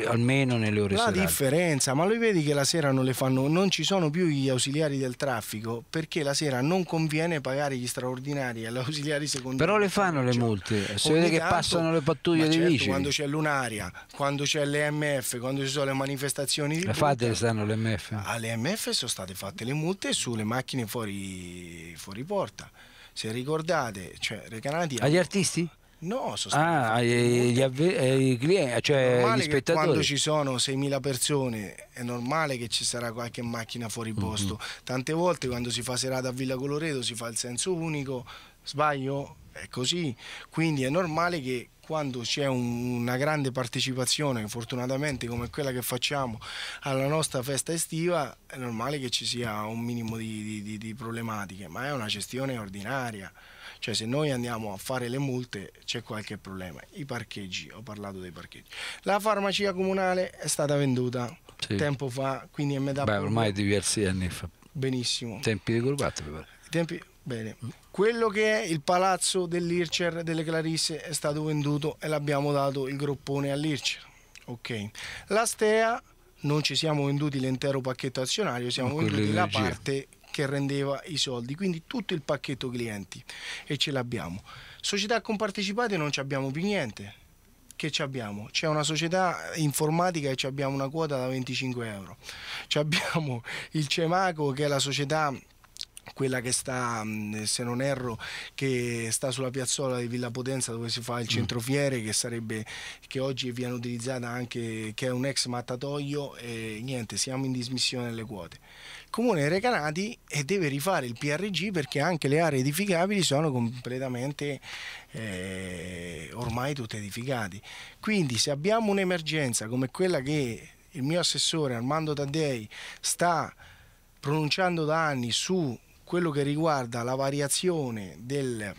almeno nelle ore la serali. La differenza, ma lo vedi che la sera non le fanno, non ci sono più gli ausiliari del traffico perché la sera non conviene pagare gli straordinari agli ausiliari secondari. Però le fanno le cioè, multe, si vede che tanto, passano le pattuglie di certo, bici. quando c'è lunaria, quando c'è l'EMF, quando ci sono le manifestazioni Le fate stanno l'EMF? All'EMF ah, sono sono state fatte le multe sulle macchine fuori, fuori porta. Se ricordate, cioè, Recanati... Agli ha... artisti? No, sono ah, ai, gli avve- clienti, cioè gli spettatori. Quando ci sono 6.000 persone è normale che ci sarà qualche macchina fuori posto. Mm-hmm. Tante volte quando si fa serata a Villa Coloredo si fa il senso unico, sbaglio, è così. Quindi è normale che quando c'è un, una grande partecipazione, fortunatamente come quella che facciamo alla nostra festa estiva, è normale che ci sia un minimo di, di, di problematiche, ma è una gestione ordinaria. Cioè se noi andiamo a fare le multe c'è qualche problema. I parcheggi, ho parlato dei parcheggi. La farmacia comunale è stata venduta sì. tempo fa, quindi è metà... Beh, ormai diversi anni fa. Benissimo. Tempi di Corbato, mi Tempi... Bene, quello che è il palazzo dell'Ircer delle Clarisse è stato venduto e l'abbiamo dato il groppone all'Ircer. Ok, la Stea non ci siamo venduti l'intero pacchetto azionario, siamo Con venduti la parte che rendeva i soldi, quindi tutto il pacchetto clienti e ce l'abbiamo. Società compartecipate non ci abbiamo più niente. Che ci abbiamo? C'è una società informatica e ci abbiamo una quota da 25 euro. Ci abbiamo il Cemaco che è la società quella che sta, se non erro, che sta sulla piazzola di Villa Potenza dove si fa il mm. centrofiere, che sarebbe che oggi viene utilizzata anche, che è un ex mattatoio e niente, siamo in dismissione delle quote. Il comune Recanati e deve rifare il PRG perché anche le aree edificabili sono completamente eh, ormai tutte edificate. Quindi se abbiamo un'emergenza come quella che il mio assessore Armando Taddei sta pronunciando da anni su quello che riguarda la variazione del,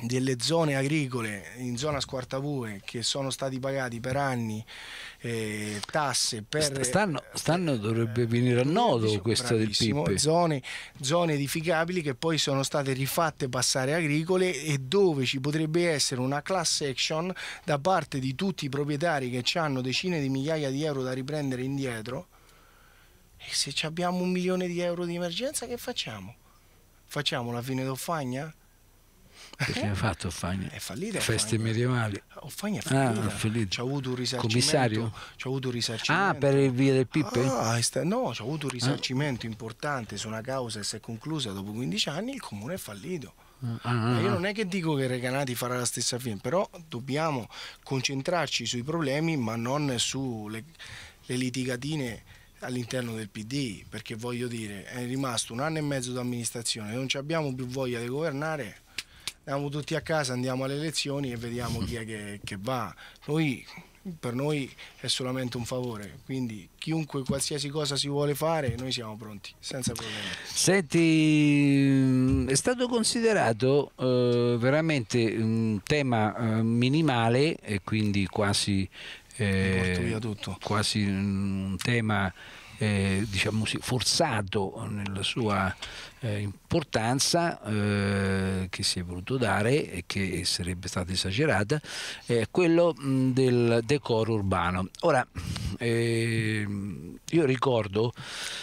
delle zone agricole in zona Squartavue che sono stati pagati per anni eh, tasse per stanno, stanno dovrebbe venire a nodo questa del PIP zone, zone edificabili che poi sono state rifatte passare agricole e dove ci potrebbe essere una class action da parte di tutti i proprietari che hanno decine di migliaia di euro da riprendere indietro e se abbiamo un milione di euro di emergenza che facciamo? Facciamo la fine d'Offagna? Perché ha fatto Offagna? È fallita. Feste medievali. Offagna è fallita. Ah, fallita. C'ha avuto un risarcimento. Commissario? C'ha avuto un risarcimento. Ah, per il via del Pippe? Ah, no, c'ha avuto un ah. risarcimento ah. importante su una causa che si è conclusa dopo 15 anni, il comune è fallito. Ah, ah io ah. non è che dico che Recanati farà la stessa fine, però dobbiamo concentrarci sui problemi, ma non sulle litigatine all'interno del PD, perché voglio dire, è rimasto un anno e mezzo d'amministrazione, non abbiamo più voglia di governare, andiamo tutti a casa, andiamo alle elezioni e vediamo chi è che, che va. Noi, per noi è solamente un favore, quindi chiunque qualsiasi cosa si vuole fare, noi siamo pronti, senza problemi. Senti, è stato considerato eh, veramente un tema eh, minimale e quindi quasi eh, quasi un tema eh, diciamo così, forzato nella sua eh, importanza eh, che si è voluto dare e che sarebbe stata esagerata, è quello mh, mm, del decoro urbano. Ora, ehm, io ricordo,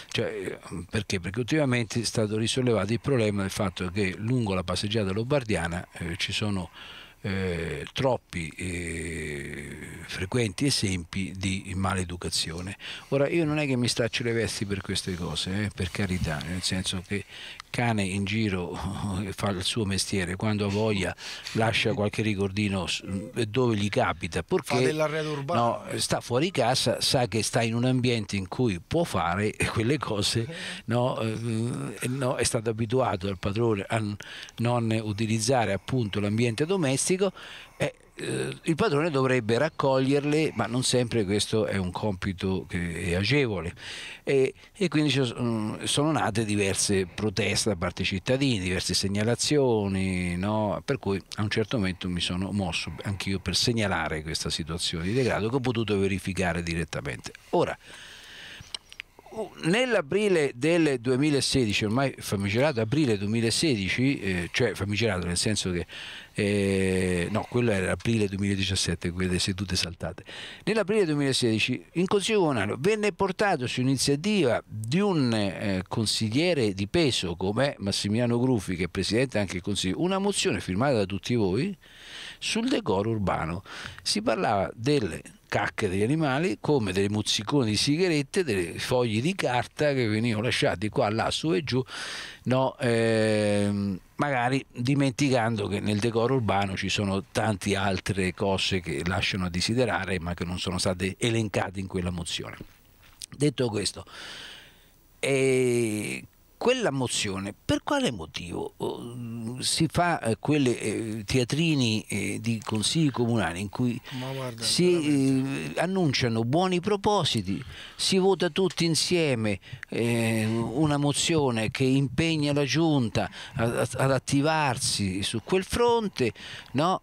cioè, perché? Perché ultimamente è stato risollevato il problema del fatto che lungo la passeggiata lombardiana eh, ci sono eh, troppi eh, frequenti esempi di maleducazione. Ora io non è che mi straccio le vesti per queste cose, eh, per carità, nel senso che cane in giro fa il suo mestiere, quando ha voglia lascia qualche ricordino dove gli capita, perché no, sta fuori casa, sa che sta in un ambiente in cui può fare quelle cose, no, eh, no, è stato abituato dal padrone a non utilizzare appunto l'ambiente domestico. e Eh, eh, il padrone dovrebbe raccoglierle, ma non sempre questo è un compito che è agevole. E, e quindi mm, sono nate diverse proteste da parte dei cittadini, diverse segnalazioni, no? per cui a un certo momento mi sono mosso anch'io per segnalare questa situazione di degrado che ho potuto verificare direttamente. Ora, Oh, nell'aprile del 2016, ormai famigerato aprile 2016, eh, cioè famigerato nel senso che eh, no, quello era aprile 2017, quelle sedute saltate. Nell'aprile 2016 in Consiglio Comunale venne portato su iniziativa di un eh, consigliere di peso come Massimiliano Gruffi, che è presidente anche del Consiglio, una mozione firmata da tutti voi sul decoro urbano. Si parlava delle cacche degli animali come delle mozziconi di sigarette, dei fogli di carta che venivano lasciati qua, là, su e giù, no, ehm, magari dimenticando che nel decoro urbano ci sono tante altre cose che lasciano a desiderare ma che non sono state elencate in quella mozione. Detto questo, eh, quella mozione per quale motivo mm, si fa eh, quelle eh, teatrini eh, di consigli comunali in cui guarda, si eh, annunciano buoni propositi, si vota tutti insieme una mozione che impegna la giunta ad attivarsi su quel fronte, no?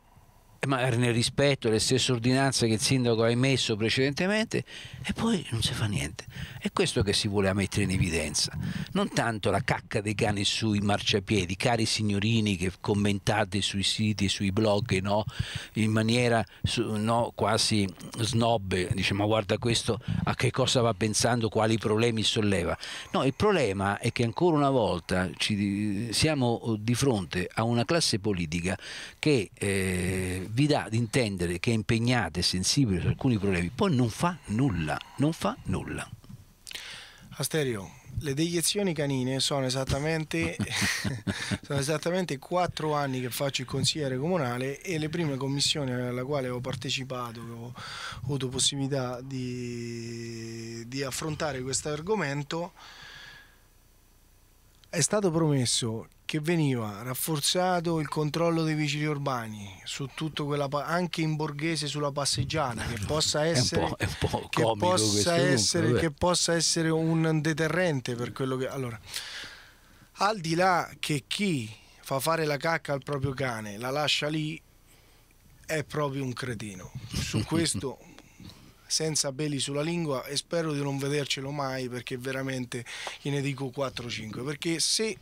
magari nel rispetto delle stesse ordinanze che il sindaco ha emesso precedentemente e poi non si fa niente. È questo che si voleva mettere in evidenza, non tanto la cacca dei cani sui marciapiedi, cari signorini che commentate sui siti, sui blog, no? in maniera no, quasi snob, dice ma guarda questo a che cosa va pensando, quali problemi solleva. No, il problema è che ancora una volta ci, siamo oh, di fronte a una classe politica che eh, vi dà di intendere che è impegnata e sensibile su alcuni problemi, poi non fa nulla, non fa nulla. Asterio, le deiezioni canine sono esattamente, sono esattamente 4 anni che faccio il consigliere comunale e le prime commissioni alla quale ho partecipato, ho, avuto possibilità di, di affrontare questo argomento è stato promesso che veniva rafforzato il controllo dei vigili urbani su tutto quella anche in borghese sulla passeggiata che possa essere, è un po', è un po che, possa essere che possa essere un deterrente per quello che allora al di là che chi fa fare la cacca al proprio cane la lascia lì è proprio un cretino su questo senza peli sulla lingua e spero di non vedercelo mai perché veramente gliene dico 4-5 perché se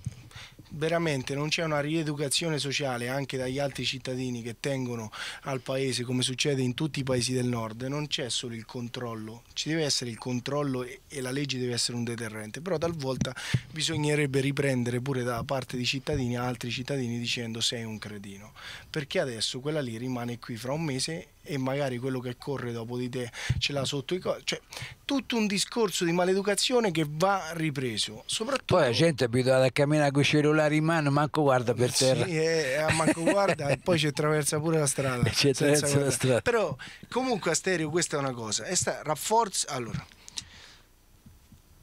veramente non c'è una rieducazione sociale anche dagli altri cittadini che tengono al paese come succede in tutti i paesi del nord non c'è solo il controllo ci deve essere il controllo e, la legge deve essere un deterrente però talvolta bisognerebbe riprendere pure da parte di cittadini altri cittadini dicendo sei un cretino perché adesso quella lì rimane qui fra un mese e magari quello che corre dopo di te ce l'ha sotto i costi. Cioè, tutto un discorso di maleducazione che va ripreso. Soprattutto... Poi la gente è abituata a camminare con i cellulari in mano, manco guarda per terra. Sì, eh, manco guarda e poi ci attraversa pure la strada. Ci attraversa la strada. Però comunque a stereo questa è una cosa. È sta, rafforza... Allora,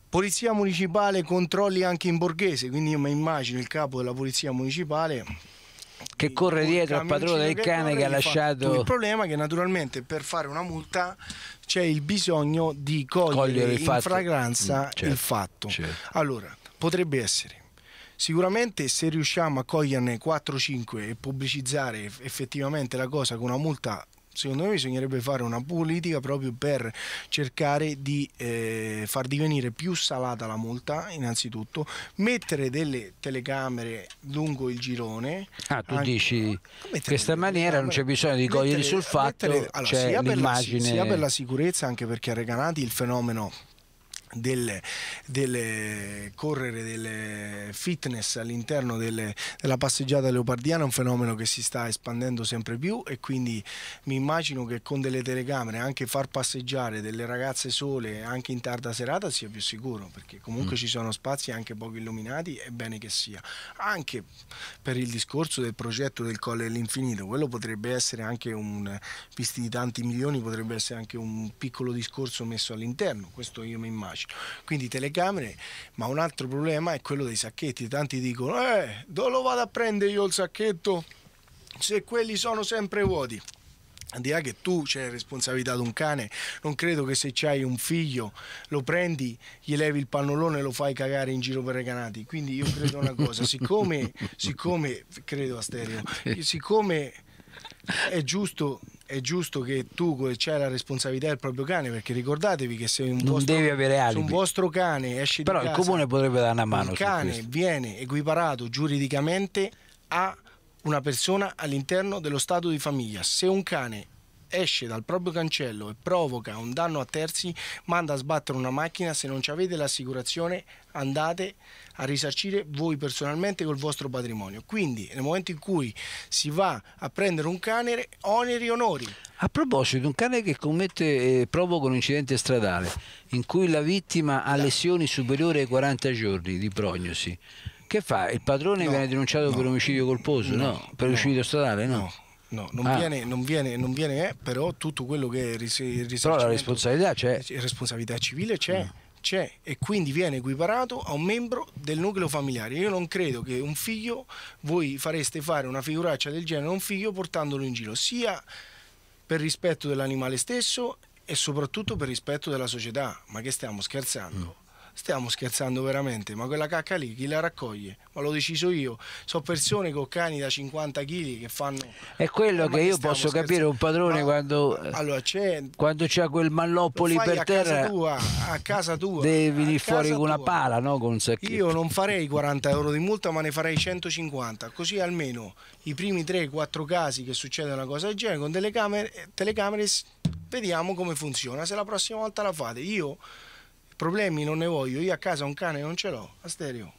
polizia municipale controlli anche in borghese, quindi io mi immagino il capo della polizia municipale che corre dietro al padrone del cane che ha lasciato. Il problema è che naturalmente per fare una multa c'è il bisogno di cogliere, cogliere in fatto. fragranza mm, certo, il fatto. Certo. Allora, potrebbe essere. Sicuramente se riusciamo a coglierne 4-5 e pubblicizzare effettivamente la cosa con una multa Secondo me bisognerebbe fare una politica proprio per cercare di eh, far divenire più salata la multa, innanzitutto, mettere delle telecamere lungo il girone. Ah, tu anche, dici in questa maniera non c'è bisogno di cogliere sul fatto mettere, allora, sia, per la, sia per la sicurezza anche perché a Recanati il fenomeno del, del, eh, correre, del eh, fitness all'interno delle, della passeggiata leopardiana è un fenomeno che si sta espandendo sempre più e quindi mi immagino che con delle telecamere anche far passeggiare delle ragazze sole anche in tarda serata sia più sicuro perché comunque mm. ci sono spazi anche poco illuminati è bene che sia anche per il discorso del progetto del Colle dell'Infinito quello potrebbe essere anche un visti di tanti milioni potrebbe essere anche un piccolo discorso messo all'interno questo io mi immagino facile. Quindi telecamere, ma un altro problema è quello dei sacchetti. Tanti dicono, eh, dove lo vado a prendere io il sacchetto se quelli sono sempre vuoti? Al di là che tu c'è responsabilità di un cane, non credo che se c'hai un figlio lo prendi, gli levi il pannolone e lo fai cagare in giro per i canati. Quindi io credo una cosa, siccome, siccome credo a stereo, siccome è giusto, è giusto che tu c'hai la responsabilità del proprio cane perché ricordatevi che se un, vostro, se un vostro, cane esce però di casa, il comune potrebbe dare una mano il cane viene equiparato giuridicamente a una persona all'interno dello stato di famiglia se un cane esce dal proprio cancello e provoca un danno a terzi, manda a sbattere una macchina, se non ci avete l'assicurazione andate a risarcire voi personalmente col vostro patrimonio. Quindi nel momento in cui si va a prendere un cane, oneri e onori. A proposito, un cane che commette e eh, provoca un incidente stradale in cui la vittima ha lesioni superiori ai 40 giorni di prognosi, che fa? Il padrone no, viene denunciato no, per omicidio colposo? No, no per omicidio stradale? no. No, non, ah. viene, non, viene, non viene, eh, però tutto quello che ris- Però la responsabilità c'è. responsabilità civile c'è. Mm. C'è e quindi viene equiparato a un membro del nucleo familiare. Io non credo che un figlio, voi fareste fare una figuraccia del genere a un figlio portandolo in giro, sia per rispetto dell'animale stesso e soprattutto per rispetto della società. Ma che stiamo scherzando? Mm. Stiamo scherzando veramente, ma quella cacca lì chi la raccoglie? Ma l'ho deciso io. Sono persone con cani da 50 kg che fanno... È quello eh, che io posso scherzando. capire un padrone ma, quando, eh, allora, c'è, quando c'è quel mallopoli per a terra... Casa tua, a casa tua. Devi venire fuori con una pala, no? Con un sacchetto. Io non farei 40 euro di multa, ma ne farei 150. Così almeno i primi 3-4 casi che succede una cosa del genere con delle camere, telecamere vediamo come funziona. Se la prossima volta la fate, io problemi non ne voglio, io a casa un cane non ce l'ho, Asterio,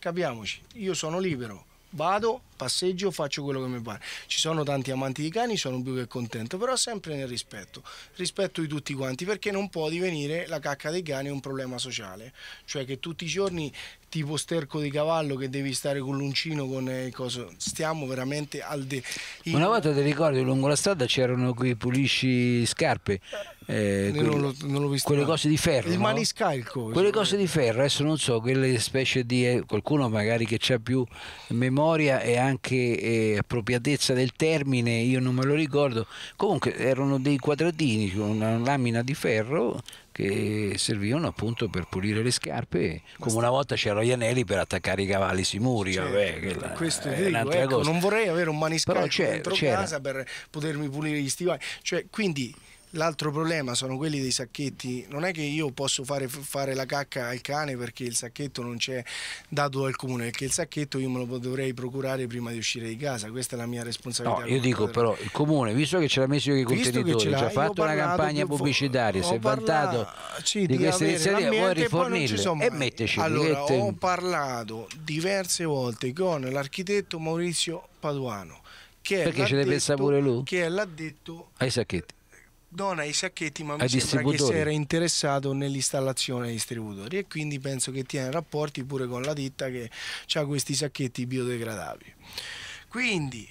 capiamoci, io sono libero, vado, passeggio, faccio quello che mi pare. Ci sono tanti amanti di cani, sono più che contento, però sempre nel rispetto, rispetto di tutti quanti, perché non può divenire la cacca dei cani un problema sociale, cioè che tutti i giorni tipo sterco di cavallo che devi stare con l'uncino con il eh, coso. Stiamo veramente al de. In... Una volta ti ricordi lungo la strada c'erano quei pulisci scarpe. Eh, quelli, eh, non lo, non lo quelle mai. cose di ferro il no? maniscalco quelle cose di ferro adesso non so quelle specie di eh, qualcuno magari che ha più memoria e ha anche eh, appropriatezza del termine, io non me lo ricordo, comunque erano dei quadratini con una lamina di ferro che servivano appunto per pulire le scarpe, come una volta c'erano gli anelli per attaccare i cavalli sui muri, cioè, vabbè, la, questo è, vero, ecco, non vorrei avere un maniscalco dentro casa per potermi pulire gli stivali, cioè, quindi L'altro problema sono quelli dei sacchetti. Non è che io posso fare, fare la cacca al cane perché il sacchetto non c'è dato dal comune, perché il sacchetto io me lo dovrei procurare prima di uscire di casa. Questa è la mia responsabilità. No, io dico però il comune, visto che ce l'ha messo io che i contenitori, ha fatto una campagna pubblicitaria, si è vantato sì, di, di questa iniziativa, vuoi rifornirla e metteci allora, etichette. ho parlato diverse volte con l'architetto Maurizio Paduano che perché ce ne pensa pure lui? Che è l'addetto ai sacchetti dona i sacchetti ma mi sembra che si era interessato nell'installazione dei distributori e quindi penso che tiene rapporti pure con la ditta che ha questi sacchetti biodegradabili quindi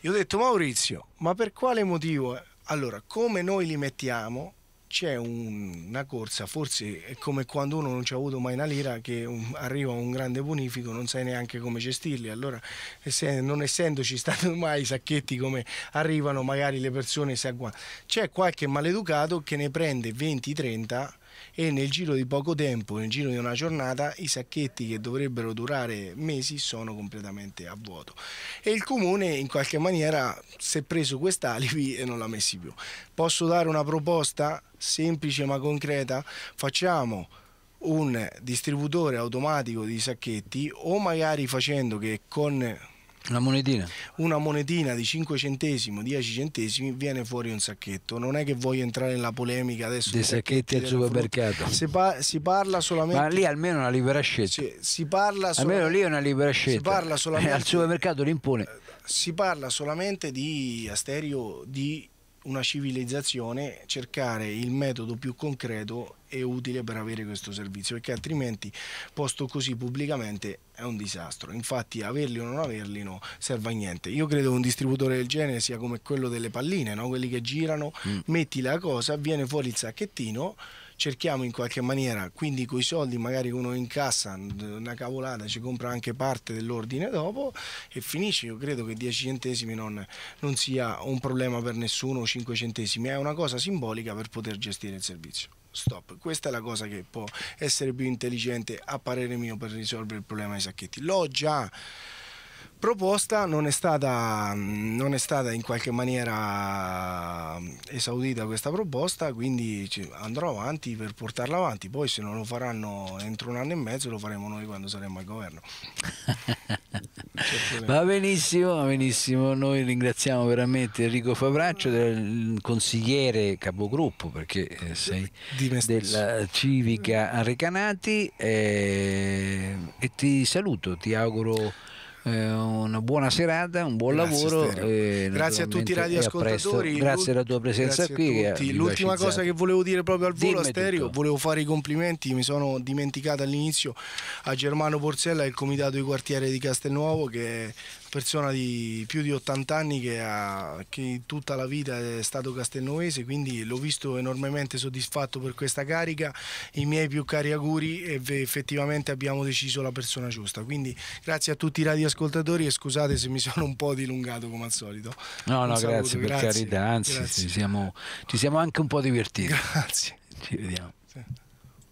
io ho detto Maurizio ma per quale motivo allora come noi li mettiamo c'è un, una corsa, forse è come quando uno non ci ha avuto mai una lira, che un, arriva un grande bonifico, non sai neanche come gestirli. Allora, se, non essendoci stati mai i sacchetti come arrivano, magari le persone si agguantano. C'è qualche maleducato che ne prende 20-30 e nel giro di poco tempo, nel giro di una giornata, i sacchetti che dovrebbero durare mesi sono completamente a vuoto. E il comune in qualche maniera si è preso quest'alibi e non l'ha messi più. Posso dare una proposta semplice ma concreta? Facciamo un distributore automatico di sacchetti o magari facendo che con una monetina? Una monetina di 5 centesimi, 10 centesimi, viene fuori un sacchetto. Non è che voglio entrare nella polemica adesso. Dei sacchetti, al supermercato. Si, pa si, parla solamente... Ma lì almeno è una libera scelta. Si, si parla so almeno lì è una libera scelta. Si parla solamente... al supermercato l'impone. Eh, si parla solamente di Asterio, di una civilizzazione cercare il metodo più concreto e utile per avere questo servizio, perché altrimenti posto così pubblicamente è un disastro. Infatti averli o non averli no, serve a niente. Io credo che un distributore del genere sia come quello delle palline, no? quelli che girano, mm. metti la cosa, viene fuori il sacchettino cerchiamo in qualche maniera, quindi con i soldi magari uno incassa una cavolata, ci compra anche parte dell'ordine dopo e finisce, io credo che 10 centesimi non, non sia un problema per nessuno, 5 centesimi è una cosa simbolica per poter gestire il servizio. Stop. Questa è la cosa che può essere più intelligente a parere mio per risolvere il problema dei sacchetti. L'ho già proposta non è, stata, non è stata in qualche maniera esaudita questa proposta, quindi andrò avanti per portarla avanti, poi se non lo faranno entro un anno e mezzo lo faremo noi quando saremo al governo. va benissimo, va benissimo, noi ringraziamo veramente Enrico Fabraccio, del consigliere capogruppo perché eh, sei della civica Recanati e, eh, e ti saluto, ti auguro eh, una buona serata, un buon grazie, lavoro. E, grazie a tutti i radioascoltatori. Grazie alla tua presenza qui. Eh, L'ultima cosa che volevo dire proprio al volo, Dimmi Asterio, tutto. volevo fare i complimenti, mi sono dimenticato all'inizio, a Germano Porzella e il comitato di quartiere di Castelnuovo che persona di più di 80 anni che, ha, che tutta la vita è stato castelnuovese, quindi l'ho visto enormemente soddisfatto per questa carica, i miei più cari auguri e effettivamente abbiamo deciso la persona giusta. Quindi grazie a tutti i radioascoltatori e scusate se mi sono un po' dilungato come al solito. No, no, grazie, per grazie. carità, anzi grazie. Ci, siamo, ci siamo anche un po' divertiti. Grazie. Ci vediamo. Sì.